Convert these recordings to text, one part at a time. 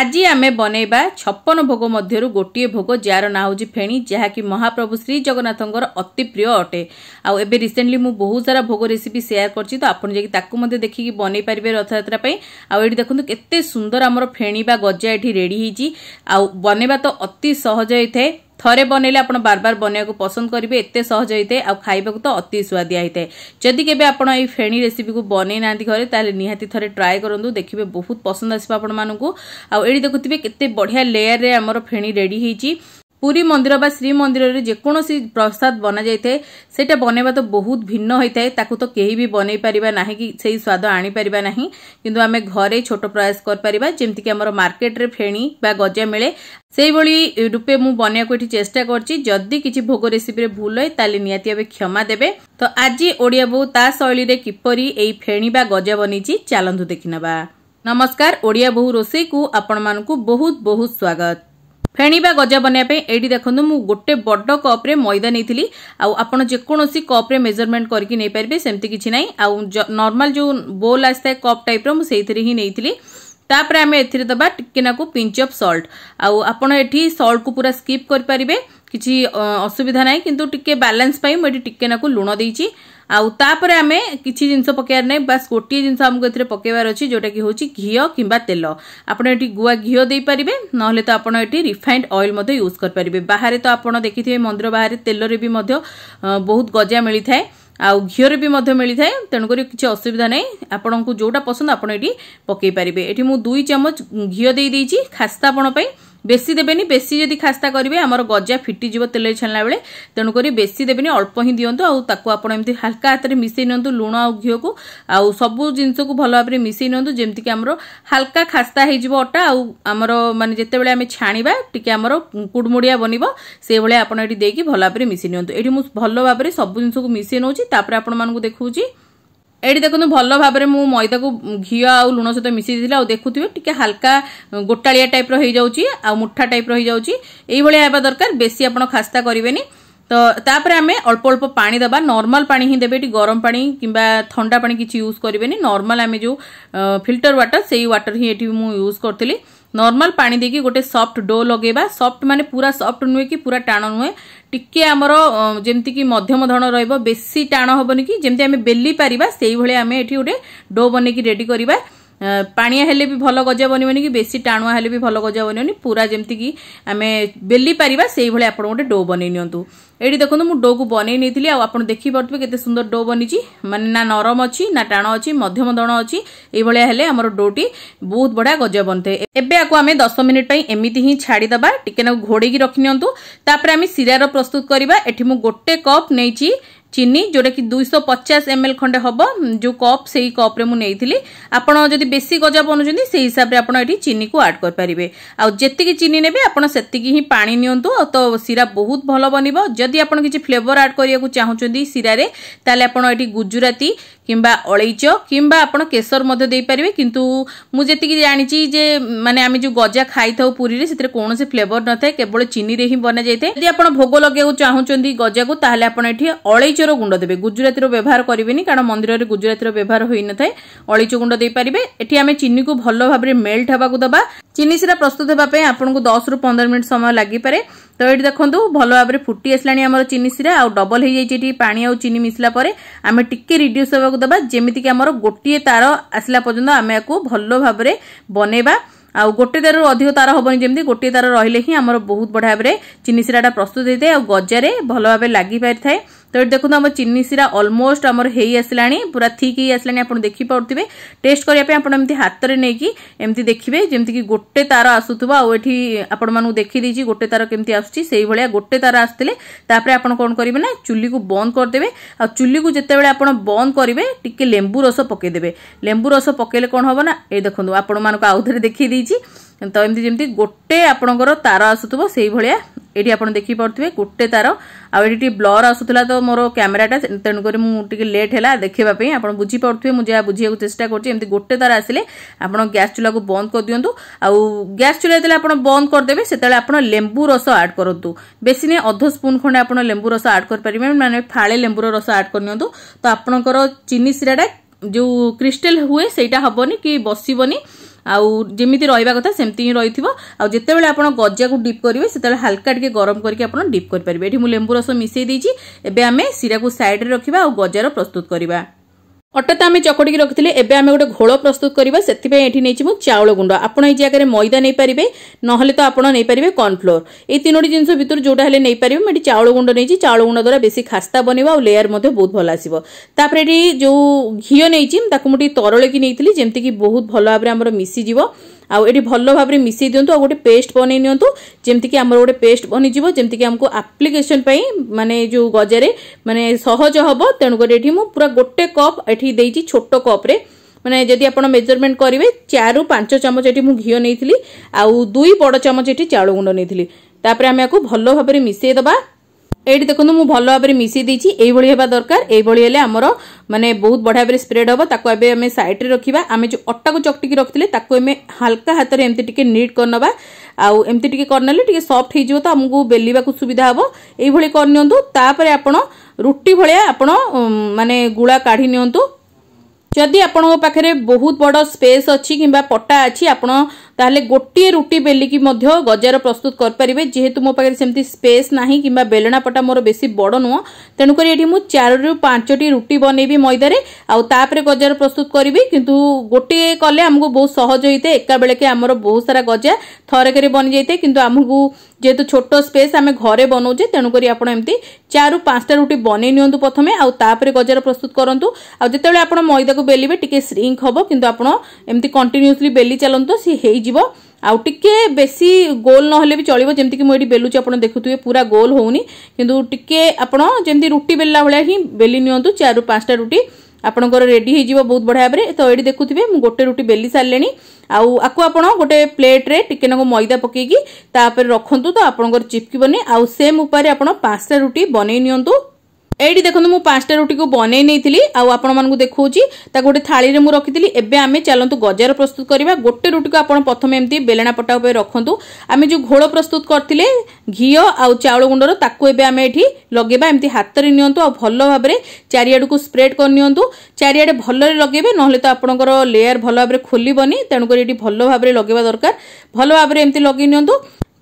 ଆଜି ଆମେ ବନେଇବା ଛପନ ଭୋଗ ମଧ୍ୟରୁ ଗୋଟିଏ ଭୋଗ ଯାହାର ନାଁ ହେଉଛି ଫେଣି ଯାହାକି ମହାପ୍ରଭୁ ଶ୍ରୀ ଜଗନ୍ନାଥଙ୍କର ଅତି ପ୍ରିୟ ଅଟେ ଆଉ ଏବେ ରିସେଣ୍ଟଲି ମୁଁ ବହୁତ ସାରା ଭୋଗ ରେସିପି ସେୟାର କରିଛି ତ ଆପଣ ଯାଇକି ତାକୁ ମଧ୍ୟ ଦେଖିକି ବନେଇ ପାରିବେ ରଥଯାତ୍ରା ପାଇଁ ଆଉ ଏଠି ଦେଖନ୍ତୁ କେତେ ସୁନ୍ଦର ଆମର ଫେଣି ବା ଗଜା ଏଠି ରେଡ଼ି ହେଇଛି ଆଉ ବନେଇବା ତ ଅତି ସହଜ ହେଇଥାଏ ଥରେ ବନେଇଲେ ଆପଣ ବାରବାର ବନେଇବାକୁ ପସନ୍ଦ କରିବେ ଏତେ ସହଜ ହୋଇଥାଏ ଆଉ ଖାଇବାକୁ ତ ଅତି ସୁଆଦିଆ ହୋଇଥାଏ ଯଦି କେବେ ଆପଣ ଏଇ ଫେଣି ରେସିପିକୁ ବନେଇ ନାହାନ୍ତି ଘରେ ତାହେଲେ ନିହାତି ଥରେ ଟ୍ରାଏ କରନ୍ତୁ ଦେଖିବେ ବହୁତ ପସନ୍ଦ ଆସିବ ଆପଣମାନଙ୍କୁ ଆଉ ଏଇଠି ଦେଖୁଥିବେ କେତେ ବଢ଼ିଆ ଲେୟାରରେ ଆମର ଫେଣି ରେଡ଼ି ହେଇଛି পুরী মন্দির বা শ্রীমন্দিরের যেকোনসি প্রসাদ বনাযাই থাকে সেটা বনাইবা তো বহু ভিন্ন হয়ে থাকে তাকে তো কেহি বি বনাই পারিবা না কি সেই স্বাদ আনিপারিবা না কিন্তু আমি ঘরে ছোট প্রয়াস করিপারিবা যেমি আমার মার্কেটে ফেণী বা গজা মেলে সেইভাবে রূপে মু বনাইবাকু এটি চেষ্টা করছি যদি কিছু ভোগ রেসিপি ভুল হয় তাহলে নিহতি ভাবে ক্ষমা দেবে তো আজি ওড়িয়া বউ তা শৈলী কিপরি এই ফেণী বা গজা বনিছি চালু দেখি নেবা নমস্কার ওড়িয়া বহু আপন মানুষ ବହୁତ ବହୁତ স্বাগত ଫେଣିବା ଗଜା ବନାଇବା ପାଇଁ ଏଇଠି ଦେଖନ୍ତୁ ମୁଁ ଗୋଟେ ବଡ଼ କପ୍ରେ ମଇଦା ନେଇଥିଲି ଆଉ ଆପଣ ଯେକୌଣସି କପ୍ରେ ମେଜରମେଣ୍ଟ କରିକି ନେଇପାରିବେ ସେମିତି କିଛି ନାହିଁ ଆଉ ନର୍ମାଲ ଯେଉଁ ବୋଲ୍ ଆସିଥାଏ କପ୍ ଟାଇପ୍ର ମୁଁ ସେଇଥିରେ ହିଁ ନେଇଥିଲି ତାପରେ ଆମେ ଏଥିରେ ଦେବା ଟିକେନାକୁ ପିଞ୍ଚ ଅଫ୍ ସଲ୍ଟ ଆଉ ଆପଣ ଏଠି ସଲ୍ଟକୁ ପୁରା ସ୍କିପ୍ କରିପାରିବେ କିଛି ଅସୁବିଧା ନାହିଁ କିନ୍ତୁ ଟିକେ ବାଲାନ୍ସ ପାଇଁ ମୁଁ ଏଠି ଟିକେ ନାକୁ ଲୁଣ ଦେଇଛି ଆଉ ତାପରେ ଆମେ କିଛି ଜିନିଷ ପକାଇବାର ନାହିଁ ବାସ୍ ଗୋଟିଏ ଜିନିଷ ଆମକୁ ଏଥିରେ ପକାଇବାର ଅଛି ଯେଉଁଟାକି ହେଉଛି ଘିଅ କିମ୍ବା ତେଲ ଆପଣ ଏଠି ଗୁଆ ଘିଅ ଦେଇପାରିବେ ନହେଲେ ତ ଆପଣ ଏଠି ରିଫାଇଣ୍ଡ ଅଏଲ୍ ମଧ୍ୟ ୟୁଜ୍ କରିପାରିବେ ବାହାରେ ତ ଆପଣ ଦେଖିଥିବେ ମନ୍ଦିର ବାହାରେ ତେଲରେ ବି ମଧ୍ୟ ବହୁତ ଗଜା ମିଳିଥାଏ ଆଉ ଘିଅରେ ବି ମଧ୍ୟ ମିଳିଥାଏ ତେଣୁକରି କିଛି ଅସୁବିଧା ନାହିଁ ଆପଣଙ୍କୁ ଯେଉଁଟା ପସନ୍ଦ ଆପଣ ଏଠି ପକାଇ ପାରିବେ ଏଠି ମୁଁ ଦୁଇ ଚାମଚ ଘିଅ ଦେଇଦେଇଛି ଖାସ୍ତାପଣ ପାଇଁ বেশি দেবেনি বেশি যদি খাস্তা করবে আমার গজা ফিটিযোগ তেলরে ছাড়া বেড়ে তেণুকরি বেশি দেবেনি অল্প হি দিও আপনি এমনি হালকা হাতের মিশাই নিউ লুণ আিহকু আবু জিনিসক ভালো ভাবে মিশাই নিউ যেমিকি আমার হালকা খাস্তা হয়ে যাব অটা আমার মানে যেতবে আমি ছাড়া টিকি আমার কুড়মুড়িয়া বনব সেইভাবে আপনার এটি দিয়ে ভালো ভাবে মিশাই নিউ এটি ভালো ভাবে সবু জিনিসক মিশাই নেছি তাপরে আপনার দেখছি ଏଇଠି ଦେଖନ୍ତୁ ଭଲ ଭାବରେ ମୁଁ ମଇଦାକୁ ଘିଅ ଆଉ ଲୁଣ ସହିତ ମିଶାଇ ଦେଇଥିଲି ଆଉ ଦେଖୁଥିବେ ଟିକେ ହାଲକା ଗୋଟାଳିଆ ଟାଇପ୍ର ହେଇଯାଉଛି ଆଉ ମୁଠା ଟାଇପ୍ର ହେଇଯାଉଛି ଏଇଭଳିଆ ହେବା ଦରକାର ବେଶୀ ଆପଣ ଖାସ୍ତା କରିବେନି ତ ତାପରେ ଆମେ ଅଳ୍ପ ଅଳ୍ପ ପାଣି ଦେବା ନର୍ମାଲ ପାଣି ହିଁ ଦେବେ ଏଠି ଗରମ ପାଣି କିମ୍ବା ଥଣ୍ଡା ପାଣି କିଛି ୟୁଜ୍ କରିବେନି ନର୍ମାଲ ଆମେ ଯେଉଁ ଫିଲ୍ଟର ୱାଟର ସେଇ ୱାଟର ହିଁ ଏଠି ମୁଁ ୟୁଜ୍ କରିଥିଲି নর্মাল পানি দিয়ে গোটে সফট ডো লগাইবা সফট মানে পুরা সফট নুহে কি পুরা টাণ নুহে টিকি আমার যেমিকি মধ্যম ধরণ রহব বেশি টাণ হবনি কি যেমি আমি বেলি পারিবা সেইভাবে আমি এটি গোটে ডো বনাইকি রেডি করা ପାଣିଆ ହେଲେ ବି ଭଲ ଗଜା ବନିବନି କି ବେଶୀ ଟାଣୁଆ ହେଲେ ବି ଭଲ ଗଜା ବନିବନି ପୁରା ଯେମିତିକି ଆମେ ବେଲି ପାରିବା ସେଇଭଳି ଆପଣ ଗୋଟେ ଡୋ ବନେଇ ନିଅନ୍ତୁ ଏଇଠି ଦେଖନ୍ତୁ ମୁଁ ଡୋକୁ ବନେଇ ନେଇଥିଲି ଆଉ ଆପଣ ଦେଖିପାରୁଥିବେ କେତେ ସୁନ୍ଦର ଡୋ ବନିଛି ମାନେ ନା ନରମ ଅଛି ନା ଟାଣ ଅଛି ମଧ୍ୟମ ଦଣ ଅଛି ଏଇଭଳିଆ ହେଲେ ଆମର ଡୋଟି ବହୁତ ବଢ଼ିଆ ଗଜା ବନିଥାଏ ଏବେ ଆକୁ ଆମେ ଦଶ ମିନିଟ୍ ପାଇଁ ଏମିତି ହିଁ ଛାଡ଼ିଦେବା ଟିକେ ନାକୁ ଘୋଡ଼େଇକି ରଖିନିଅନ୍ତୁ ତାପରେ ଆମେ ସିରାର ପ୍ରସ୍ତୁତ କରିବା ଏଠି ମୁଁ ଗୋଟେ କପ୍ ନେଇଛି চিনি ଯେଉଁଟାକି ଦୁଇଶହ ପଚାଶ ଏମ୍ ଏଲ୍ ଖଣ୍ଡେ ହେବ ଯେଉଁ କପ୍ ସେଇ କପ୍ରେ ମୁଁ ନେଇଥିଲି ଆପଣ ଯଦି ବେଶୀ ଗଜା ବନଉଛନ୍ତି ସେଇ ହିସାବରେ ଆପଣ ଏଠି ଚିନିକୁ ଆଡ଼୍ କରିପାରିବେ ଆଉ ଯେତିକି ଚିନି ନେବେ ଆପଣ ସେତିକି ହିଁ ପାଣି ନିଅନ୍ତୁ ଆଉ ତ ଶିରା ବହୁତ ଭଲ ବନିବ ଯଦି ଆପଣ କିଛି ଫ୍ଲେଭର୍ ଆଡ଼୍ କରିବାକୁ ଚାହୁଁଛନ୍ତି ଶିରାରେ ତାହେଲେ ଆପଣ ଏଠି ଗୁଜୁରାତି কিংবা অলেইচ কিংবা আপনার কেশর মধ্যে দিয়ে কিন্তু মু যেত জাঁচি যে মানে আমি যে গজা খাই থাও পুরী সেতু কৌশি ফ্লেভর নথায় কেবল চিনি হি বনা যাই যদি আপনার ভোগ লগাইব চাহুন গজাকে তাহলে আপনার এটি অলেইচ ଅଳିଚର ଗୁଣ୍ଡ ଦେବେ ଗୁଜୁରାତିର ବ୍ୟବହାର କରିବେନି କାରଣ ମନ୍ଦିରରେ ଗୁଜୁରାତିର ବ୍ୟବହାର ହୋଇନଥାଏ ଅଳିଚ ଗୁଣ୍ଡ ଦେଇପାରିବେ ଏଠି ଆମେ ଚିନିକୁ ଭଲ ଭାବରେ ମେଲ୍ଟ ହେବାକୁ ଦେବା ଚିନି ସିରା ପ୍ରସ୍ତୁତ ହେବା ପାଇଁ ଆପଣଙ୍କୁ ଦଶରୁ ପନ୍ଦର ମିନିଟ୍ ସମୟ ଲାଗିପାରେ ତ ଏଠି ଦେଖନ୍ତୁ ଭଲ ଭାବରେ ଫୁଟି ଆସିଲାଣି ଆମର ଚିନି ସିରା ଆଉ ଡବଲ ହେଇଯାଇଛି ଏଠି ପାଣି ଆଉ ଚିନି ମିଶିଲା ପରେ ଆମେ ଟିକେ ରିଡ୍ୟୁସ୍ ହେବାକୁ ଦେବା ଯେମିତିକି ଆମର ଗୋଟିଏ ତାର ଆସିଲା ପର୍ଯ୍ୟନ୍ତ ଆମେ ଆକୁ ଭଲ ଭାବରେ ବନେଇବା ଆଉ ଗୋଟେ ତାରରୁ ଅଧିକ ତାର ହେବନି ଯେମିତି ଗୋଟିଏ ତାର ରହିଲେ ହିଁ ଆମର ବହୁତ ବଢ଼ିଆ ଭାବରେ ଚିନି ସିରାଟା ପ୍ରସ୍ତୁତ ହେଇଥାଏ ଆଉ ଗଜାରେ ଭଲ ଭାବେ ଲାଗିପାରିଥାଏ ତେଣୁ ଦେଖନ୍ତୁ ଆମ ଚିନି ସିରା ଅଲମୋଷ୍ଟ ଆମର ହେଇ ଆସିଲାଣି ପୁରା ଥିକ୍ ହେଇ ଆସିଲାଣି ଆପଣ ଦେଖିପାରୁଥିବେ ଟେଷ୍ଟ କରିବା ପାଇଁ ଆପଣ ଏମିତି ହାତରେ ନେଇକି ଏମିତି ଦେଖିବେ ଯେମିତିକି ଗୋଟେ ତାର ଆସୁଥିବ ଆଉ ଏଠି ଆପଣମାନଙ୍କୁ ଦେଖିଦେଇଛି ଗୋଟେ ତାର କେମିତି ଆସୁଛି ସେଇଭଳିଆ ଗୋଟେ ତାର ଆସିଥିଲେ ତାପରେ ଆପଣ କ'ଣ କରିବେ ନା ଚୁଲିକୁ ବନ୍ଦ କରିଦେବେ ଆଉ ଚୁଲିକୁ ଯେତେବେଳେ ଆପଣ ବନ୍ଦ କରିବେ ଟିକେ ଲେମ୍ବୁ ରସ ପକାଇଦେବେ ଲେମ୍ବୁ ରସ ପକାଇଲେ କ'ଣ ହେବ ନା ଏ ଦେଖନ୍ତୁ ଆପଣମାନଙ୍କୁ ଆଉ ଥରେ ଦେଖାଇ ଦେଇଛି ତ ଏମିତି ଯେମିତି ଗୋଟେ ଆପଣଙ୍କର ତାର ଆସୁଥିବ ସେଇଭଳିଆ ଏଇଠି ଆପଣ ଦେଖିପାରୁଥିବେ ଗୋଟେ ତାର ଆଉ ଏଠି ଟିକେ ବ୍ଲର୍ ଆସୁଥିଲା ତ ମୋର କ୍ୟାମେରାଟା ତେଣୁକରି ମୁଁ ଟିକେ ଲେଟ୍ ହେଲା ଦେଖିବା ପାଇଁ ଆପଣ ବୁଝିପାରୁଥିବେ ମୁଁ ଯାହା ବୁଝିବାକୁ ଚେଷ୍ଟା କରୁଛି ଏମିତି ଗୋଟେ ତାର ଆସିଲେ ଆପଣ ଗ୍ୟାସ୍ ଚୁଲାକୁ ବନ୍ଦ କରିଦିଅନ୍ତୁ ଆଉ ଗ୍ୟାସ୍ ଚୁଲା ଯେତେବେଳେ ଆପଣ ବନ୍ଦ କରିଦେବେ ସେତେବେଳେ ଆପଣ ଲେମ୍ବୁ ରସ ଆଡ଼୍ କରନ୍ତୁ ବେଶୀ ନାହିଁ ଅଧ ସ୍ପୁନ୍ ଖଣ୍ଡେ ଆପଣ ଲେମ୍ବୁ ରସ ଆଡ଼୍ କରିପାରିବେ ମାନେ ଫାଳେ ଲେମ୍ବୁର ରସ ଆଡ଼୍ କରିନିଅନ୍ତୁ ତ ଆପଣଙ୍କର ଚିନି ସିରାଟା ଯେଉଁ କ୍ରିଷ୍ଟେଲ୍ ହୁଏ ସେଇଟା ହେବନି କି ବସିବନି ଆଉ ଯେମିତି ରହିବା କଥା ସେମିତି ହିଁ ରହିଥିବ ଆଉ ଯେତେବେଳେ ଆପଣ ଗଜାକୁ ଡିପ୍ କରିବେ ସେତେବେଳେ ହାଲକା ଟିକେ ଗରମ କରିକି ଆପଣ ଡିପ୍ କରିପାରିବେ ଏଠି ମୁଁ ଲେମ୍ବୁ ରସ ମିଶାଇ ଦେଇଛି ଏବେ ଆମେ ସିରାକୁ ସାଇଡ଼୍ରେ ରଖିବା ଆଉ ଗଜାର ପ୍ରସ୍ତୁତ କରିବା ଅଟାଟା ଆମେ ଚକଟିକି ରଖିଥିଲେ ଏବେ ଆମେ ଗୋଟେ ଘୋଳ ପ୍ରସ୍ତୁତ କରିବା ସେଥିପାଇଁ ଏଠି ନେଇଛି ମୁଁ ଚାଉଳ ଗୁଣ୍ଡ ଆପଣ ଏଇ ଜାଗାରେ ମଇଦା ନେଇପାରିବେ ନହେଲେ ତ ଆପଣ ନେଇପାରିବେ କର୍ଣ୍ଣଫ୍ଲୋର ଏଇ ତିନୋଟି ଜିନିଷ ଭିତରୁ ଯେଉଁଟା ହେଲେ ନେଇପାରିବେ ମୁଁ ଏଠି ଚାଉଳ ଗୁଣ୍ଡ ନେଇଛି ଚାଉଳ ଗୁଣ୍ଡ ଦ୍ୱାରା ବେଶୀ ଖାସ୍ତା ବନିବ ଆଉ ଲେୟାର ମଧ୍ୟ ବହୁତ ଭଲ ଆସିବ ତାପରେ ଏଠି ଯେଉଁ ଘିଅ ନେଇଛି ତାକୁ ମୁଁ ଟିକେ ତରଳିକି ନେଇଥିଲି ଯେମିତିକି ବହୁତ ଭଲ ଭାବରେ ଆମର ମିଶିଯିବ ଆଉ ଏଠି ଭଲ ଭାବରେ ମିଶାଇ ଦିଅନ୍ତୁ ଆଉ ଗୋଟେ ପେଷ୍ଟ ବନେଇ ନିଅନ୍ତୁ ଯେମିତିକି ଆମର ଗୋଟେ ପେଷ୍ଟ ବନିଯିବ ଯେମିତିକି ଆମକୁ ଆପ୍ଲିକେସନ୍ ପାଇଁ ମାନେ ଯେଉଁ ଗଜାରେ ମାନେ ସହଜ ହେବ ତେଣୁକରି ଏଠି ମୁଁ ପୁରା ଗୋଟେ କପ୍ ଏଠି ଦେଇଛି ଛୋଟ କପ୍ରେ ମାନେ ଯଦି ଆପଣ ମେଜରମେଣ୍ଟ କରିବେ ଚାରିରୁ ପାଞ୍ଚ ଚାମଚ ଏଠି ମୁଁ ଘିଅ ନେଇଥିଲି ଆଉ ଦୁଇ ବଡ଼ ଚାମଚ ଏଠି ଚାଉଳ ଗୁଣ୍ଡ ନେଇଥିଲି ତାପରେ ଆମେ ଆକୁ ଭଲ ଭାବରେ ମିଶାଇ ଦେବା এইটি দেখুন মু ভাল ভাবে মিশাই দিয়েছি এইভাবে হওয়া দরকার এইভাবে হলে আমার মানে বহু বড় ভাবে স্প্রেড হব তাকে এবে আমি সাইডে রাখবা আমি যে অটা চকটিকি রাখলে তাকে আমি হালকা হাতের এমতি টিকি নিট করে নেওয়া আউ এমতি করে করনেলে টিকি সফট হয়ে যাব তো আমি বেলিবা সুবিধা হব এইভাবে করে নিউ তাপরে আপনার রুটি ভাইয়া আপনার মানে গুড়া কাঢ়ি নিউ যদি আপনার পাখে বহু বড় স্পেস অ কিংবা পটা আছে আপনার ତାହେଲେ ଗୋଟିଏ ରୁଟି ବେଲିକି ମଧ୍ୟ ଗଜାର ପ୍ରସ୍ତୁତ କରିପାରିବେ ଯେହେତୁ ମୋ ପାଖରେ ସେମିତି ସ୍ପେସ୍ ନାହିଁ କିମ୍ବା ବେଲଣାପଟା ମୋର ବେଶୀ ବଡ଼ ନୁହଁ ତେଣୁକରି ଏଠି ମୁଁ ଚାରିରୁ ପାଞ୍ଚଟି ରୁଟି ବନେଇବି ମଇଦାରେ ଆଉ ତାପରେ ଗଜାର ପ୍ରସ୍ତୁତ କରିବି କିନ୍ତୁ ଗୋଟିଏ କଲେ ଆମକୁ ବହୁତ ସହଜ ହେଇଥାଏ ଏକାବେଳେକେ ଆମର ବହୁତ ସାରା ଗଜା ଥରକରେ ବନିଯାଇଥାଏ କିନ୍ତୁ ଆମକୁ যেহেতু ছোট স্পেস আমি ঘরে বনাউছে তেণুকরি আপনার এমতি চারু পাঁচটা রুটি বনাই নিউ প্রথমে আপরে গজা প্রস্তুত করতু আতবে আপনার ময়দাকে বেলবে টিকি শ্রিঙ্ক হব কিন্তু আপনার এমতি কন্টিনিউসলি বেলি চালু সি হয়ে যাব ଆଉ ଟିକେ ବେଶୀ ଗୋଲ ନହେଲେ ବି ଚଳିବ ଯେମିତିକି ମୁଁ ଏଠି ବେଲୁଛି ଆପଣ ଦେଖୁଥିବେ ପୁରା ଗୋଲ ହେଉନି କିନ୍ତୁ ଟିକେ ଆପଣ ଯେମିତି ରୁଟି ବେଲିଲା ଭଳିଆ ହିଁ ବେଲି ନିଅନ୍ତୁ ଚାରିରୁ ପାଞ୍ଚଟା ରୁଟି ଆପଣଙ୍କର ରେଡ଼ି ହେଇଯିବ ବହୁତ ବଢ଼ିଆ ଭାବରେ ତ ଏଇଠି ଦେଖୁଥିବେ ମୁଁ ଗୋଟେ ରୁଟି ବେଲି ସାରିଲେଣି ଆଉ ଆକୁ ଆପଣ ଗୋଟେ ପ୍ଲେଟ୍ରେ ଟିକେ ନାକୁ ମଇଦା ପକାଇକି ତାପରେ ରଖନ୍ତୁ ତ ଆପଣଙ୍କର ଚିପକିବନି ଆଉ ସେମ୍ ଉପାୟରେ ଆପଣ ପାଞ୍ଚଟା ରୁଟି ବନେଇ ନିଅନ୍ତୁ এইটি দেখুন মু পাঁচটা রুটিকে বনাই নেইলি আপনার দেখছি তা গোটে থাড়ি মু রক্ষি এবে আমি চালু গজার প্রস্তুত করা গোটে রুটিকে আপনার প্রথমে এমতি বেলেনা পটা উপরে রাখতু আমি যে ঘোল প্রস্তুত করলে ঘিও আউ চাউল গুণ্ডর তাকে এবে আমি এটি লগাইবা এমতি হাতের নিয়ন্তু আউ ভাল ভাবে চারিআড়ক স্প্রেড করে নিয়ন্তু চারিআড়ে ভালরে লগাইবে নহলে তো আপনার লেয়ার ভাল ভাবে খোলবনি তেণুকরি এটি ভাল ভাবে লগাইবা দরকার ভাল ভাবে এমতি লগাই নিয়ন্তু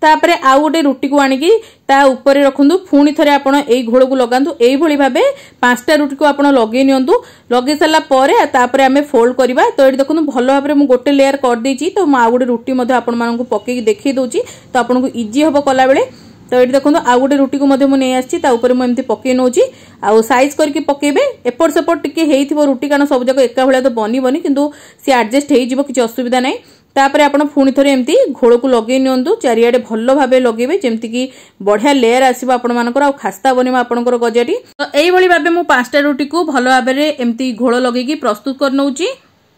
ତାପରେ ଆଉ ଗୋଟେ ରୁଟିକୁ ଆଣିକି ତା ଉପରେ ରଖନ୍ତୁ ପୁଣି ଥରେ ଆପଣ ଏଇ ଘୋଳକୁ ଲଗାନ୍ତୁ ଏଇଭଳି ଭାବେ ପାଞ୍ଚଟା ରୁଟିକୁ ଆପଣ ଲଗେଇ ନିଅନ୍ତୁ ଲଗେଇ ସାରିଲା ପରେ ତାପରେ ଆମେ ଫୋଲ୍ଡ କରିବା ତ ଏଠି ଦେଖନ୍ତୁ ଭଲ ଭାବରେ ମୁଁ ଗୋଟେ ଲେୟାର କରିଦେଇଛି ତ ମୁଁ ଆଉ ଗୋଟେ ରୁଟି ମଧ୍ୟ ଆପଣମାନଙ୍କୁ ପକେଇକି ଦେଖେଇ ଦେଉଛି ତ ଆପଣଙ୍କୁ ଇଜି ହେବ କଲାବେଳେ ତ ଏଠି ଦେଖନ୍ତୁ ଆଉ ଗୋଟେ ରୁଟିକୁ ମଧ୍ୟ ମୁଁ ନେଇ ଆସିଛି ତା ଉପରେ ମୁଁ ଏମିତି ପକେଇ ନେଉଛି ଆଉ ସାଇଜ୍ କରିକି ପକେଇବେ ଏପଟ ସେପଟ ଟିକେ ହେଇଥିବ ରୁଟି କାରଣ ସବୁ ଯାକ ଏକା ଭଳିଆ ତ ବନିବନି କିନ୍ତୁ ସିଏ ଆଡ଼ଜଷ୍ଟ ହେଇଯିବ କିଛି ଅସୁବିଧା ନାହିଁ ତାପରେ ଆପଣ ପୁଣି ଥରେ ଏମିତି ଘୋଳକୁ ଲଗେଇ ନିଅନ୍ତୁ ଚାରିଆଡ଼େ ଭଲ ଭାବେ ଲଗେଇବେ ଯେମିତିକି ବଢ଼ିଆ ଲେୟାର ଆସିବ ଆପଣମାନଙ୍କର ଆଉ ଖାସ୍ତା ବନିବ ଆପଣଙ୍କର ଗଜାଟି ତ ଏଇଭଳି ଭାବେ ମୁଁ ପାଞ୍ଚଟା ରୁଟିକୁ ଭଲ ଭାବରେ ଏମିତି ଘୋଳ ଲଗେଇକି ପ୍ରସ୍ତୁତ କରିନେଉଛି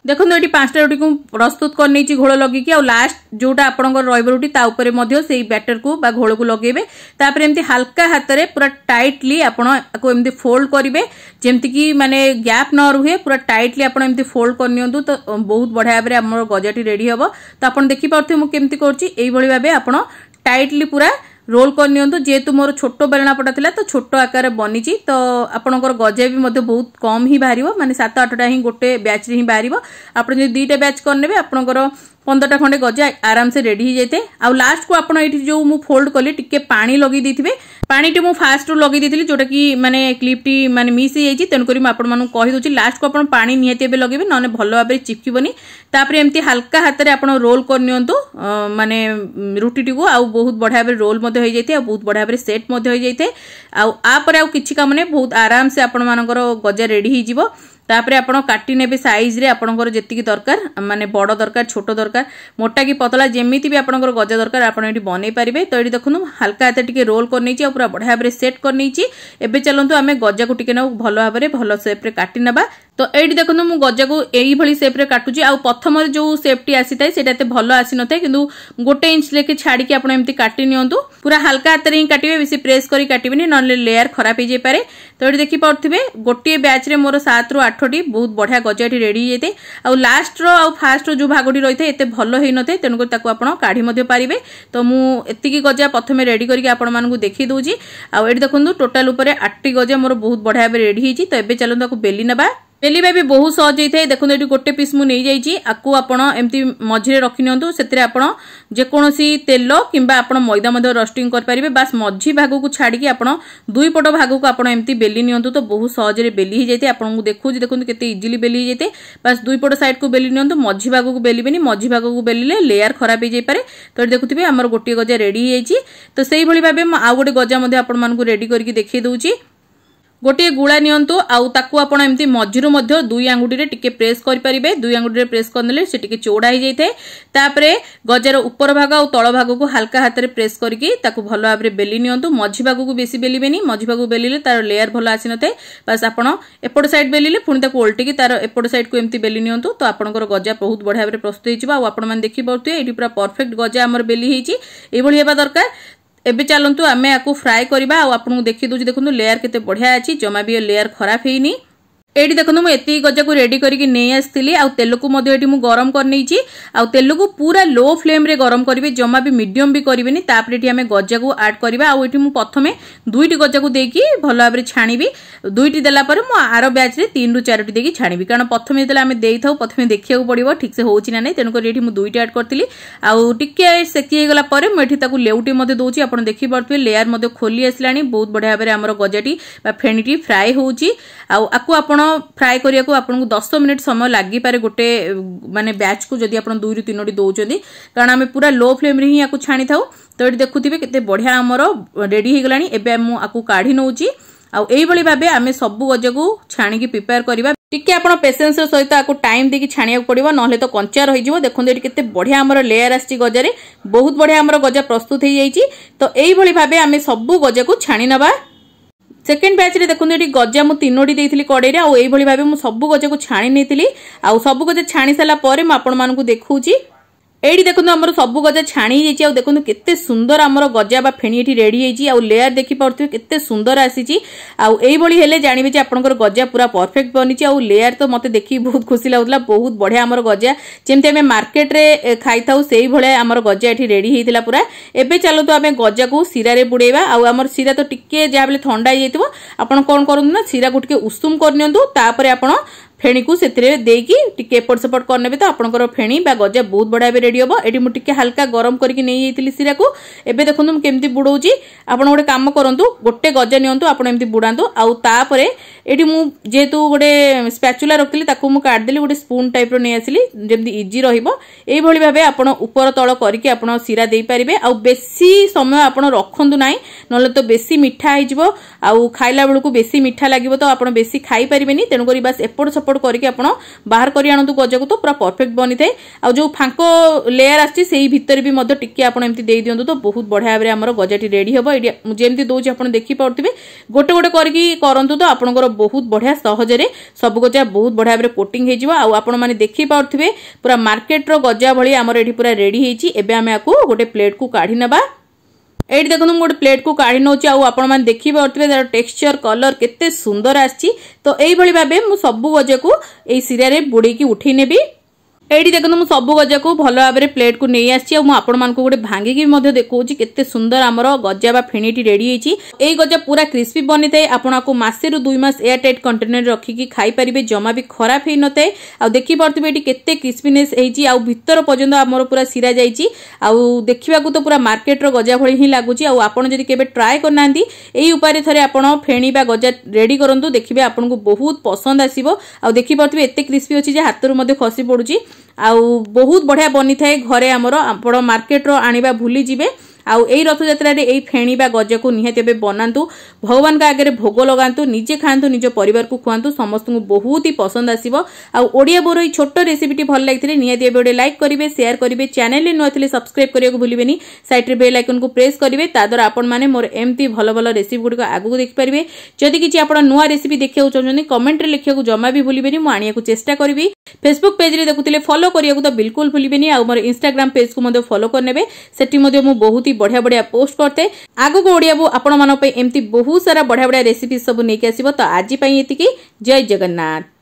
ଦେଖନ୍ତୁ ଏଠି ପାଞ୍ଚଟା ରୁଟିକୁ ପ୍ରସ୍ତୁତ କରିନେଇଛି ଘୋଳ ଲଗେଇକି ଆଉ ଲାଷ୍ଟ ଯେଉଁଟା ଆପଣଙ୍କର ରହିବ ରୁଟି ତା ଉପରେ ମଧ୍ୟ ସେଇ ବ୍ୟାଟରକୁ ବା ଘୋଳକୁ ଲଗେଇବେ ତାପରେ ଏମିତି ହାଲକା ହାତରେ ପୁରା ଟାଇଟଲି ଆପଣ ତାକୁ ଏମିତି ଫୋଲ୍ଡ କରିବେ ଯେମିତିକି ମାନେ ଗ୍ୟାପ୍ ନ ରୁହେ ପୁରା ଟାଇଟଲି ଆପଣ ଏମିତି ଫୋଲ୍ଡ କରିନିଅନ୍ତୁ ତ ବହୁତ ବଢ଼ିଆ ଭାବରେ ଆମର ଗଜାଟି ରେଡ଼ି ହେବ ତ ଆପଣ ଦେଖିପାରୁଥିବେ ମୁଁ କେମିତି କରୁଛି ଏଇଭଳି ଭାବେ ଆପଣ ଟାଇଟଲି ପୁରା ରୋଲ୍ କରିନିଅନ୍ତୁ ଯେହେତୁ ମୋର ଛୋଟ ବେଲଣାପଟା ଥିଲା ତ ଛୋଟ ଆକାରରେ ବନିଛି ତ ଆପଣଙ୍କର ଗଜା ବି ମଧ୍ୟ ବହୁତ କମ୍ ହିଁ ବାହାରିବ ମାନେ ସାତ ଆଠଟା ହିଁ ଗୋଟେ ବ୍ୟାଚ୍ରେ ହିଁ ବାହାରିବ ଆପଣ ଯଦି ଦୁଇଟା ବ୍ୟାଚ୍ କରିନେବେ ଆପଣଙ୍କର पंद्रह खंडे गजा आराम से रेडी हो आउ लास्ट को आपड़ जो मुझे फोल्ड कली टी पा लगे पाटी मुझे फास्ट लगे जोटा कि मैंने क्लीप्टी मैंने मिस हो जाए तेणुक मुझे लास्ट को आप निहाती एवं लगे ना भल भाव चिपकबनी तापर एमती हाल्का हाथ में आप रोल करनी मानने रुटी टी आउ बहुत बढ़िया भाव रोल हो जाए बहुत बढ़िया भाव सेट हो जाए आउ आप किसी कम नहीं बहुत आराम से आपण गजा रेडी ତାପରେ ଆପଣ କାଟି ନେବେ ସାଇଜ୍ରେ ଆପଣଙ୍କର ଯେତିକି ଦରକାର ମାନେ ବଡ଼ ଦରକାର ଛୋଟ ଦରକାର ମୋଟା କି ପତଳା ଯେମିତି ବି ଆପଣଙ୍କର ଗଜା ଦରକାର ଆପଣ ଏଠି ବନେଇ ପାରିବେ ତ ଏଠି ଦେଖନ୍ତୁ ହାଲକା ହାତେ ଟିକେ ରୋଲ୍ କରିନେଇଛି ଆଉ ପୁରା ବଢ଼ିଆ ଭାବରେ ସେଟ୍ କରିନେଇଛି ଏବେ ଚାଲନ୍ତୁ ଆମେ ଗଜାକୁ ଟିକେ ନାଉ ଭଲ ଭାବରେ ଭଲ ସେପ୍ରେ କାଟି ନେବା তো ଏଇଠି ଦେଖନ୍ତୁ ମୁଁ ଗଜାକୁ ଏଇଭଳି ସେପ୍ରେ କାଟୁଛି ଆଉ ପ୍ରଥମରେ ଯେଉଁ ସେପ୍ଟି ଆସିଥାଏ ସେଇଟା ଏତେ ଭଲ ଆସିନଥାଏ କିନ୍ତୁ ଗୋଟେ ଇଞ୍ଚ ଲେଖେ ଛାଡ଼ିକି ଆପଣ ଏମିତି କାଟି ନିଅନ୍ତୁ ପୁରା ହାଲକା ହାତରେ ହିଁ କାଟିବେ ବେଶୀ ପ୍ରେସ୍ କରି କାଟିବେନି ନହେଲେ ଲେୟାର ଖରାପ ହେଇଯାଇପାରେ ତ ଏଠି ଦେଖିପାରୁଥିବେ ଗୋଟିଏ ବ୍ୟାଚ୍ରେ ମୋର ସାତରୁ ଆଠଟି ବହୁତ ବଢ଼ିଆ ଗଜା ଏଠି ରେଡ଼ି ହେଇଯାଇଥାଏ ଆଉ ଲାଷ୍ଟର ଆଉ ଫାଷ୍ଟର ଯେଉଁ ଭାଗଟି ରହିଥାଏ ଏତେ ଭଲ ହେଇନଥାଏ ତେଣୁକରି ତାକୁ ଆପଣ କାଢ଼ି ମଧ୍ୟ ପାରିବେ ତ ମୁଁ ଏତିକି ଗଜା ପ୍ରଥମେ ରେଡ଼ି କରିକି ଆପଣମାନଙ୍କୁ ଦେଖେଇ ଦେଉଛି ଆଉ ଏଠି ଦେଖନ୍ତୁ ଟୋଟାଲ ଉପରେ ଆଠଟି ଗଜା ମୋର ବହୁତ ବଢ଼ିଆ ଭାବେ ରେଡ଼ି ହେଇଛି ତ ଏବେ ଚାଲନ୍ତୁ ତାକୁ ବେଲି ନେବା ବେଲିବା ବି ବହୁତ ସହଜ ହେଇଥାଏ ଦେଖନ୍ତୁ ଏଠି ଗୋଟେ ପିସ୍ ମୁଁ ନେଇଯାଇଛି ଆକୁ ଆପଣ ଏମିତି ମଝିରେ ରଖିନିଅନ୍ତୁ ସେଥିରେ ଆପଣ ଯେକୌଣସି ତେଲ କିମ୍ବା ଆପଣ ମଇଦା ମଧ୍ୟ ରଷ୍ଟିଂ କରିପାରିବେ ବାସ୍ ମଝି ଭାଗକୁ ଛାଡ଼ିକି ଆପଣ ଦୁଇ ପଟ ଭାଗକୁ ଆପଣ ଏମିତି ବେଲି ନିଅନ୍ତୁ ତ ବହୁତ ସହଜରେ ବେଲି ହେଇଯାଇଥାଏ ଆପଣଙ୍କୁ ଦେଖୁଛି ଦେଖନ୍ତୁ କେତେ ଇଜିଲି ବେଲି ହେଇଯାଇଥାଏ ବାସ୍ ଦୁଇ ପଟ ସାଇଡ଼କୁ ବେଲି ନିଅନ୍ତୁ ମଝି ଭାଗକୁ ବେଲିବେନି ମଝି ଭାଗକୁ ବେଲିଲେ ଲେୟାର ଖରାପ ହେଇଯାଇପାରେ ତ ଏଠି ଦେଖୁଥିବେ ଆମର ଗୋଟିଏ ଗଜା ରେଡ଼ି ହେଇଯାଇଛି ତ ସେଇଭଳି ଭାବେ ମୁଁ ଆଉ ଗୋଟେ ଗଜା ମଧ୍ୟ ଆପଣମାନଙ୍କୁ ରେଡ଼ି କରିକି ଦେଖାଇ ଦେଉଛି ଗୋଟିଏ ଗୁଳା ନିଅନ୍ତୁ ଆଉ ତାକୁ ଆପଣ ଏମିତି ମଝିରୁ ମଧ୍ୟ ଦୁଇ ଆଙ୍ଗୁଠିରେ ଟିକେ ପ୍ରେସ୍ କରିପାରିବେ ଦୁଇ ଆଙ୍ଗୁଠିରେ ପ୍ରେସ୍ କରିଦେଲେ ସେ ଟିକେ ଚଉଡ଼ା ହେଇଯାଇଥାଏ ତାପରେ ଗଜାର ଉପର ଭାଗ ଆଉ ତଳ ଭାଗକୁ ହାଲକା ହାତରେ ପ୍ରେସ୍ କରିକି ତାକୁ ଭଲ ଭାବରେ ବେଲି ନିଅନ୍ତୁ ମଝି ଭାଗକୁ ବେଶୀ ବେଲିବେନି ମଝି ଭାଗକୁ ବେଲିଲେ ତାର ଲେୟାର ଭଲ ଆସିନଥାଏ ବାସ୍ ଆପଣ ଏପଟ ସାଇଡ୍ ବେଲିଲେ ପୁଣି ତାକୁ ଓଲଟିକି ତାର ଏପଟ ସାଇଡ୍କୁ ଏମିତି ବେଲି ନିଅନ୍ତୁ ତ ଆପଣଙ୍କର ଗଜା ବହୁତ ବଢ଼ିଆ ଭାବରେ ପ୍ରସ୍ତୁତ ହେଇଯିବ ଆଉ ଆପଣମାନେ ଦେଖିପାରୁଥିବେ ଏଠି ପୁରା ପରଫେକ୍ଟ ଗଜା ଆମର ବେଲି ହେଇଛି ଏଇଭଳି ହେବା ଦରକାର ଏବେ ଚାଲନ୍ତୁ ଆମେ ଆକୁ ଫ୍ରାଏ କରିବା ଆଉ ଆପଣଙ୍କୁ ଦେଖି ଦେଉଛି ଦେଖନ୍ତୁ ଲେୟାର କେତେ ବଢ଼ିଆ ଅଛି ଜମା ବି ଲେୟାର ଖରାପ ହେଇନି ଏଇଠି ଦେଖନ୍ତୁ ମୁଁ ଏତିକି ଗଜାକୁ ରେଡ଼ି କରିକି ନେଇ ଆସିଥିଲି ଆଉ ତେଲକୁ ମଧ୍ୟ ଏଠି ମୁଁ ଗରମ କରିନେଇଛି ଆଉ ତେଲକୁ ପୁରା ଲୋ ଫ୍ଲେମ୍ରେ ଗରମ କରିବେ ଜମା ବି ମିଡ଼ିୟମ୍ ବି କରିବେନି ତାପରେ ଏଠି ଆମେ ଗଜାକୁ ଆଡ଼୍ କରିବା ଆଉ ଏଠି ମୁଁ ପ୍ରଥମେ ଦୁଇଟି ଗଜାକୁ ଦେଇକି ଭଲ ଭାବରେ ଛାଣିବି ଦୁଇଟି ଦେଲା ପରେ ମୁଁ ଆର ବ୍ୟାଚ୍ରେ ତିନିରୁ ଚାରୋଟି ଦେଇକି ଛାଣିବି କାରଣ ପ୍ରଥମେ ଯେତେବେଳେ ଆମେ ଦେଇଥାଉ ପ୍ରଥମେ ଦେଖିବାକୁ ପଡ଼ିବ ଠିକ୍ସେ ହେଉଛି ନା ନାହିଁ ତେଣୁକରି ଏଠି ମୁଁ ଦୁଇଟି ଆଡ଼୍ କରିଥିଲି ଆଉ ଟିକେ ସେକି ହେଇଗଲା ପରେ ମୁଁ ଏଠି ତାକୁ ଲେଉଟି ମଧ୍ୟ ଦେଉଛି ଆପଣ ଦେଖିପାରୁଥିବେ ଲେୟାର ମଧ୍ୟ ଖୋଲି ଆସିଲାଣି ବହୁତ ବଢ଼ିଆ ଭାବରେ ଆମର ଗଜାଟି ବା ଫେଣିଟି ଫ୍ରାଏ ହେଉଛି ଆଉ ଆକୁ ଆପଣ ଆପଣ ଫ୍ରାଏ କରିବାକୁ ଆପଣଙ୍କୁ ଦଶ ମିନିଟ୍ ସମୟ ଲାଗିପାରେ ଗୋଟେ ମାନେ ବ୍ୟାଚ୍କୁ ଯଦି ଆପଣ ଦୁଇରୁ ତିନୋଟି ଦେଉଛନ୍ତି କାରଣ ଆମେ ପୁରା ଲୋ ଫ୍ଲେମ୍ରେ ହିଁ ୟାକୁ ଛାଣିଥାଉ ତ ଏଠି ଦେଖୁଥିବେ କେତେ ବଢ଼ିଆ ଆମର ରେଡ଼ି ହେଇଗଲାଣି ଏବେ ମୁଁ ଆକୁ କାଢ଼ି ନେଉଛି ଆଉ ଏଇଭଳି ଭାବେ ଆମେ ସବୁ ଗଜକୁ ଛାଣିକି ପ୍ରିପେୟାର କରିବା ଟିକେ ଆପଣ ପେସେନ୍ସର ସହିତ ଆକୁ ଟାଇମ୍ ଦେଇକି ଛାଣିବାକୁ ପଡ଼ିବ ନହେଲେ ତ କଞ୍ଚା ରହିଯିବ ଦେଖନ୍ତୁ ଏଠି କେତେ ବଢ଼ିଆ ଆମର ଲେୟାର ଆସିଛି ଗଜାରେ ବହୁତ ବଢ଼ିଆ ଆମର ଗଜା ପ୍ରସ୍ତୁତ ହେଇଯାଇଛି ତ ଏଇଭଳି ଭାବେ ଆମେ ସବୁ ଗଜାକୁ ଛାଣି ନେବା সেকেন্ড ব্যাচরে দেখুন এটি গজা মু তিনোটি দিয়েছিলি কড়াইরে আইভাবে ভাবে সবু গজাকে ছাড়ি নিয়েছিলি আবু গজা ছাড়ি সারা পরে আপনার দেখছি এইটি দেখুন আমার সব গজা ছাড়ি যাই দেখুন কত সুন্দর আমার গজা বা ফেণি এটি রেডি হয়েছি আেয়ার পড়ে কত সুন্দর আসিছি আইভাবে হলে জাঁবে যে আপনার গজা পুরা পরফেক্ট বনিছে আেয়ার তো মতো দেখি বহু খুশি লাগুলা বহু বড়িয়া আমার গজা যেমি আমি মার্কেটে খাই থাও সেইভাবে আমার গজা এটি রেডি হয়েছিল পুরা এবে চালু আমি গজাকে শিরারে বুড়াইবা আমার শিরা তো টিকি যাবে থা হয়ে যাই আপনার কম করুন না শিরা টিকি উষুম করে নিউ তাপরে আপনার ଫେଣିକୁ ସେଥିରେ ଦେଇକି ଟିକେ ଏପଟ ସେପଟ କରିନେବେ ତ ଆପଣଙ୍କର ଫେଣି ବା ଗଜା ବହୁତ ବଢ଼ିଆ ଏବେ ରେଡ଼ି ହେବ ଏଠି ମୁଁ ଟିକେ ହାଲକା ଗରମ କରିକି ନେଇଯାଇଥିଲି ଶିରାକୁ ଏବେ ଦେଖନ୍ତୁ ମୁଁ କେମିତି ବୁଡ଼ଉଛି ଆପଣ ଗୋଟେ କାମ କରନ୍ତୁ ଗୋଟେ ଗଜା ନିଅନ୍ତୁ ଆପଣ ଏମିତି ବୁଡ଼ାନ୍ତୁ ଆଉ ତାପରେ ଏଠି ମୁଁ ଯେହେତୁ ଗୋଟେ ସ୍ପ୍ୟାଚୁଲା ରଖିଥିଲି ତାକୁ ମୁଁ କାଢ଼ିଦେଲି ଗୋଟେ ସ୍ପୁନ୍ ଟାଇପ୍ର ନେଇ ଆସିଲି ଯେମିତି ଇଜି ରହିବ ଏଇଭଳି ଭାବେ ଆପଣ ଉପର ତଳ କରିକି ଆପଣ ଶିରା ଦେଇପାରିବେ ଆଉ ବେଶୀ ସମୟ ଆପଣ ରଖନ୍ତୁ ନାହିଁ ନହେଲେ ତ ବେଶୀ ମିଠା ହେଇଯିବ ଆଉ ଖାଇଲା ବେଳକୁ ବେଶୀ ମିଠା ଲାଗିବ ତ ଆପଣ ବେଶୀ ଖାଇପାରିବେନି ତେଣୁକରି ବାସ୍ ଏପଟ ସେପଟ ସପୋର୍ଟ କରିକି ଆପଣ ବାହାର କରି ଆଣନ୍ତୁ ଗଜାକୁ ତ ପୁରା ପରଫେକ୍ଟ ବନିଥାଏ ଆଉ ଯେଉଁ ଫାଙ୍କ ଲେୟାର ଆସିଛି ସେଇ ଭିତରେ ବି ମଧ୍ୟ ଟିକେ ଆପଣ ଏମିତି ଦେଇଦିଅନ୍ତୁ ତ ବହୁତ ବଢ଼ିଆ ଭାବରେ ଆମର ଗଜାଟି ରେଡ଼ି ହେବ ଏଇଠି ମୁଁ ଯେମିତି ଦେଉଛି ଆପଣ ଦେଖିପାରୁଥିବେ ଗୋଟେ ଗୋଟେ କରିକି କରନ୍ତୁ ତ ଆପଣଙ୍କର ବହୁତ ବଢ଼ିଆ ସହଜରେ ସବୁ ଗଜା ବହୁତ ବଢ଼ିଆ ଭାବରେ କୋଟିଂ ହେଇଯିବ ଆଉ ଆପଣମାନେ ଦେଖିପାରୁଥିବେ ପୁରା ମାର୍କେଟର ଗଜା ଭଳି ଆମର ଏଠି ପୁରା ରେଡ଼ି ହେଇଛି ଏବେ ଆମେ ଆକୁ ଗୋଟେ ପ୍ଲେଟ୍କୁ କାଢ଼ି ନେବା ଏଇଠି ଦେଖନ୍ତୁ ମୁଁ ଗୋଟେ ପ୍ଲେଟ୍କୁ କାଢ଼ି ନେଉଛି ଆଉ ଆପଣମାନେ ଦେଖିପାରୁଥିବେ ତା'ର ଟେକ୍ସଚର କଲର୍ କେତେ ସୁନ୍ଦର ଆସିଛି ତ ଏଇଭଳି ଭାବେ ମୁଁ ସବୁ ଗଜାକୁ ଏଇ ସିରାରେ ବୁଡ଼େଇକି ଉଠେଇ ନେବି ଏଇଠି ଦେଖନ୍ତୁ ମୁଁ ସବୁ ଗଜାକୁ ଭଲ ଭାବରେ ପ୍ଲେଟ୍କୁ ନେଇ ଆସିଛି ଆଉ ମୁଁ ଆପଣମାନଙ୍କୁ ଗୋଟେ ଭାଙ୍ଗିକି ମଧ୍ୟ ଦେଖାଉଛି କେତେ ସୁନ୍ଦର ଆମର ଗଜା ବା ଫେଣିଟି ରେଡି ହେଇଛି ଏଇ ଗଜା ପୁରା କ୍ରିସ୍ପି ବନିଥାଏ ଆପଣ ଆକୁ ମାସେରୁ ଦୁଇ ମାସ ଏୟାର ଟାଇଟ୍ କଣ୍ଟେନର ରଖିକି ଖାଇପାରିବେ ଜମା ବି ଖରାପ ହେଇନଥାଏ ଆଉ ଦେଖିପାରୁଥିବେ ଏଠି କେତେ କ୍ରିସ୍ପିନେସ୍ ହେଇଛି ଆଉ ଭିତର ପର୍ଯ୍ୟନ୍ତ ଆମର ପୁରା ସିରା ଯାଇଛି ଆଉ ଦେଖିବାକୁ ତ ପୁରା ମାର୍କେଟର ଗଜା ଭଳି ହିଁ ଲାଗୁଛି ଆଉ ଆପଣ ଯଦି କେବେ ଟ୍ରାଏ କରିନାହାନ୍ତି ଏଇ ଉପାୟରେ ଥରେ ଆପଣ ଫେଣି ବା ଗଜା ରେଡି କରନ୍ତୁ ଦେଖିବେ ଆପଣଙ୍କୁ ବହୁତ ପସନ୍ଦ ଆସିବ ଆଉ ଦେଖିପାରୁଥିବେ ଏତେ କ୍ରିସ୍ପି ଅଛି ଯେ ହାତରୁ ମଧ୍ୟ ଖସି ପଡ଼ୁଛି ଆଉ ବହୁତ ବଢ଼ିଆ ବନିଥାଏ ଘରେ ଆମର ଆପଣ ମାର୍କେଟର ଆଣିବା ଭୁଲିଯିବେ ଆଉ ଏହି ରଥଯାତ୍ରାରେ ଏହି ଫେଣି ବା ଗଜାକୁ ନିହାତି ଏବେ ବନାନ୍ତୁ ଭଗବାନଙ୍କ ଆଗରେ ଭୋଗ ଲଗାନ୍ତୁ ନିଜେ ଖାଆନ୍ତୁ ନିଜ ପରିବାରକୁ ଖୁଆନ୍ତୁ ସମସ୍ତଙ୍କୁ ବହୁତ ହି ପସନ୍ଦ ଆସିବ ଆଉ ଓଡ଼ିଆ ବୋର ଏହି ଛୋଟ ରେସିପିଟି ଭଲ ଲାଗିଥିଲେ ନିହାତି ଏବେ ଗୋଟେ ଲାଇକ୍ କରିବେ ସେୟାର କରିବେ ଚ୍ୟାନେଲରେ ନୂଆ ଥିଲେ ସବସ୍କ୍ରାଇବ୍ କରିବାକୁ ଭୁଲିବେନି ସାଇଟ୍ରେ ବେଲ୍ ଆଇକନ୍କୁ ପ୍ରେସ୍ କରିବେ ତାଦ୍ୱାରା ଆପଣମାନେ ମୋର ଏମିତି ଭଲ ଭଲ ରେସିପି ଗୁଡ଼ିକ ଆଗକୁ ଦେଖିପାରିବେ ଯଦି କିଛି ଆପଣ ନୂଆ ରେସିପି ଦେଖିବାକୁ ଚାହୁଁଛନ୍ତି କମେଣ୍ଟରେ ଲେଖିବାକୁ ଜମା ବି ଭୁଲିବେନି ମୁଁ ଆଣିବାକୁ ଚେଷ୍ଟା କରିବି ଫେସବୁକ୍ ପେଜ୍ରେ ଦେଖୁଥିଲେ ଫଲୋ କରିବାକୁ ତ ବିଲକୁଲ ଭୁଲିବେନି ଆଉ ମୋର ଇନ୍ଷ୍ଟାଗ୍ରାମ ପେଜ୍କୁ ମଧ୍ୟ ଫଲୋ କରିନେବେ ସେଠି ମଧ୍ୟ ମୁଁ ବହୁତ ହି ବଢ଼ିଆ ବଢ଼ିଆ ପୋଷ୍ଟ କରିଥାଏ ଆଗକୁ ଓଡ଼ିଆବୁ ଆପଣମାନଙ୍କ ପାଇଁ ଏମିତି ବହୁତ ସାରା ବଢ଼ିଆ ବଢ଼ିଆ ରେସିପି ସବୁ ନେଇକି ଆସିବ ତ ଆଜି ପାଇଁ ଏତିକି ଜୟ ଜଗନ୍ନାଥ